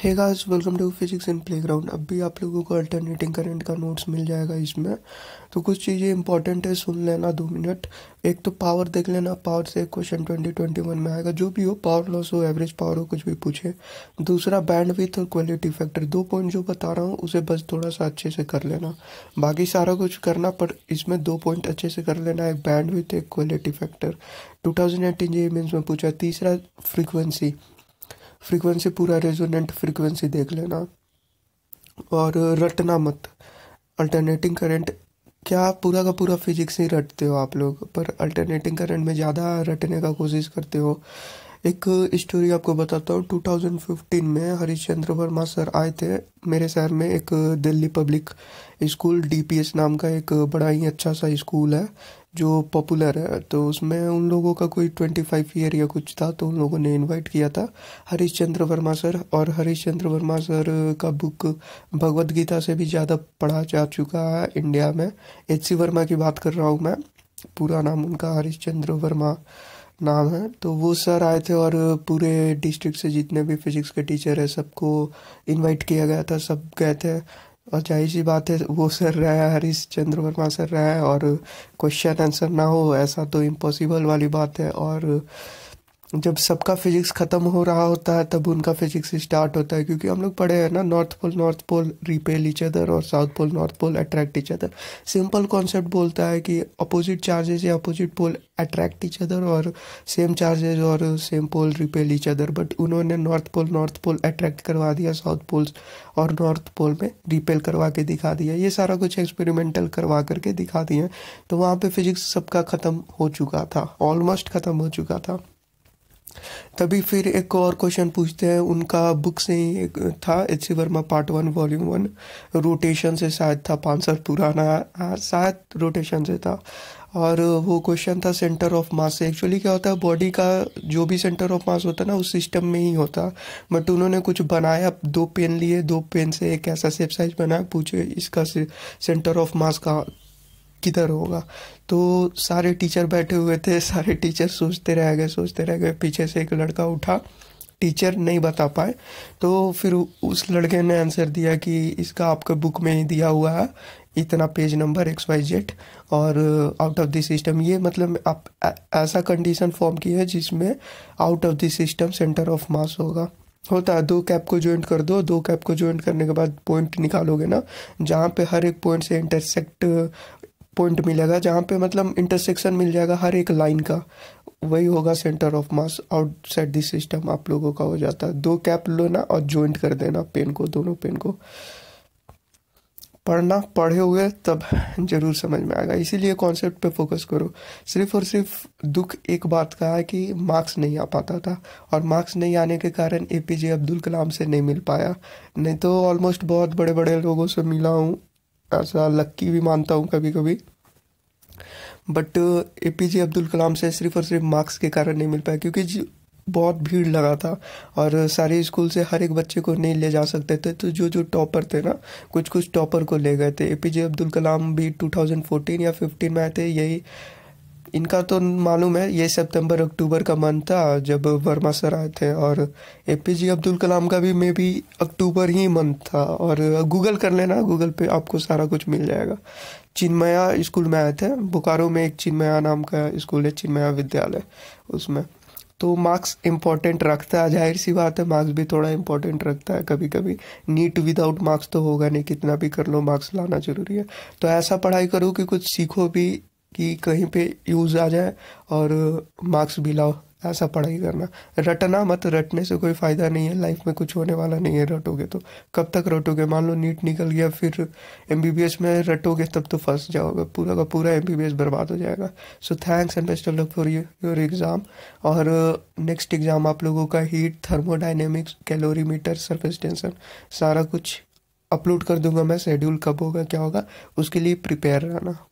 hey guys welcome to physics and playground अब भी आप लोगों को अल्टरनेटिंग करंट का नोट्स मिल जाएगा इसमें तो कुछ चीज़ें इंपॉर्टेंट है सुन लेना दो मिनट एक तो पावर देख लेना पावर से क्वेश्चन ट्वेंटी ट्वेंटी वन में आएगा जो भी हो पावर लॉस हो एवरेज पावर हो कुछ भी पूछे दूसरा बैंड विथ और क्वालिटी फैक्टर दो पॉइंट जो बता रहा हूँ उसे बस थोड़ा सा अच्छे से कर लेना बाकी सारा कुछ करना पर इसमें दो पॉइंट अच्छे से कर लेना एक बैंड विथ एक quality factor two thousand eighteen J में पूछा तीसरा फ्रिक्वेंसी फ्रीक्वेंसी पूरा रेजोनेंट फ्रीक्वेंसी देख लेना और रटना मत अल्टरनेटिंग करंट क्या पूरा का पूरा फिजिक्स ही रटते हो आप लोग पर अल्टरनेटिंग करंट में ज़्यादा रटने का कोशिश करते हो एक स्टोरी आपको बताता हूँ 2015 में हरिश्चंद्र वर्मा सर आए थे मेरे शहर में एक दिल्ली पब्लिक स्कूल डीपीएस नाम का एक बड़ा ही अच्छा सा स्कूल है जो पॉपुलर है तो उसमें उन लोगों का कोई ट्वेंटी फाइव ईयर या कुछ था तो उन लोगों ने इनवाइट किया था हरिश्चंद्र वर्मा सर और हरिश्चंद्र वर्मा सर का बुक भगवत गीता से भी ज़्यादा पढ़ा जा चुका है इंडिया में एच सी वर्मा की बात कर रहा हूँ मैं पूरा नाम उनका हरिश्चंद्र वर्मा नाम है तो वो सर आए थे और पूरे डिस्ट्रिक्ट से जितने भी फिजिक्स के टीचर है सबको इनवाइट किया गया था सब गए थे और जाहिर सी बात है वो सर रहा है हरीश चंद्र वर्मा सर रहा है और क्वेश्चन आंसर ना हो ऐसा तो इम्पॉसिबल वाली बात है और जब सबका फिजिक्स ख़त्म हो रहा होता है तब उनका फिजिक्स स्टार्ट होता है क्योंकि हम लोग पढ़े हैं ना north pole north pole repel each other और south pole north pole attract each other simple concept बोलता है कि अपोजिट चार्जेस या opposite pole attract each other और सेम चार्जेस और same pole repel each other but उन्होंने north pole north pole attract करवा दिया साउथ पोल और नॉर्थ पोल में रिपेल करवा के दिखा दिया ये सारा कुछ एक्सपेरिमेंटल करवा करके दिखा दिए तो वहाँ पर फिजिक्स सबका ख़त्म हो चुका था ऑलमोस्ट ख़त्म हो चुका था तभी फिर एक और क्वेश्चन पूछते हैं उनका बुक से ही एक था H C Verma part one volume one rotation से शायद था पाँच साल पुराना हाँ, शायद रोटेशन से था और वो क्वेश्चन था सेंटर ऑफ मास से एक्चुअली क्या होता है बॉडी का जो भी सेंटर ऑफ मास होता है ना उस सिस्टम में ही होता बट उन्होंने कुछ बनाया दो पेन लिए दो पेन से एक ऐसा सेप साइज बनाया पूछे इसका सेंटर ऑफ मास का किधर होगा तो सारे टीचर बैठे हुए थे सारे टीचर सोचते रह गए सोचते रह गए पीछे से एक लड़का उठा टीचर नहीं बता पाए तो फिर उस लड़के ने आंसर दिया कि इसका आपके बुक में ही दिया हुआ है इतना page number X Y Z और आउट ऑफ द सिस्टम ये मतलब आप ऐसा कंडीशन फॉर्म की है जिसमें out of the system centre of mass होगा होता है दो कैप को ज्वाइंट कर दो दो कैप को ज्वाइंट करने के बाद पॉइंट निकालोगे ना जहाँ पे हर एक पॉइंट से इंटरसेक्ट पॉइंट मिलेगा जहाँ पे मतलब इंटरसेक्शन मिल जाएगा हर एक लाइन का वही होगा centre of mass outside this system आप लोगों का हो जाता है दो कैप लेना और ज्वाइंट कर देना पेन को दोनों पेन को पढ़ना पढ़े हुए तब जरूर समझ में आएगा इसीलिए कॉन्सेप्ट पे फोकस करो सिर्फ और सिर्फ दुख एक बात का है कि मार्क्स नहीं आ पाता था और मार्क्स नहीं आने के कारण ए पी जे अब्दुल कलाम से नहीं मिल पाया नहीं तो ऑलमोस्ट बहुत बड़े बड़े लोगों से मिला हूँ ऐसा लक्की भी मानता हूँ कभी कभी but A P J Abdul Kalam से सिर्फ और सिर्फ मार्क्स के कारण नहीं मिल पाया क्योंकि बहुत भीड़ लगा था और सारे स्कूल से हर एक बच्चे को नहीं ले जा सकते थे तो जो जो टॉपर थे ना कुछ कुछ टॉपर को ले गए थे ए पी जे अब्दुल कलाम भी 2014 या 15 में आए थे यही इनका तो मालूम है ये सितंबर अक्टूबर का मंथ था जब वर्मा सर आए थे और ए पी जे अब्दुल कलाम का भी मे भी अक्टूबर ही मंथ था और गूगल कर लेना गूगल पे आपको सारा कुछ मिल जाएगा चिन्मया स्कूल में आए थे बोकारो में एक चिन्मया नाम का स्कूल है चिन्मया विद्यालय उसमें तो मार्क्स इम्पॉर्टेंट रखता है जाहिर सी बात है मार्क्स भी थोड़ा इम्पॉर्टेंट रखता है कभी कभी नीट विदाउट मार्क्स तो होगा नहीं कितना भी कर लो मार्क्स लाना जरूरी है तो ऐसा पढ़ाई करो कि कुछ सीखो भी कि कहीं पे यूज़ आ जाए और मार्क्स भी लाओ ऐसा पढ़ाई करना रटना मत रटने से कोई फ़ायदा नहीं है लाइफ में कुछ होने वाला नहीं है रटोगे तो कब तक रटोगे मान लो नीट निकल गया फिर एम में रटोगे तब तो फंस जाओगे पूरा का पूरा एम बर्बाद हो जाएगा so thanks and best of luck for your exam और नेक्स्ट एग्ज़ाम आप लोगों का heat thermodynamics calorimeter surface tension सारा कुछ अपलोड कर दूंगा मैं शेड्यूल कब होगा क्या होगा उसके लिए प्रिपेयर रहना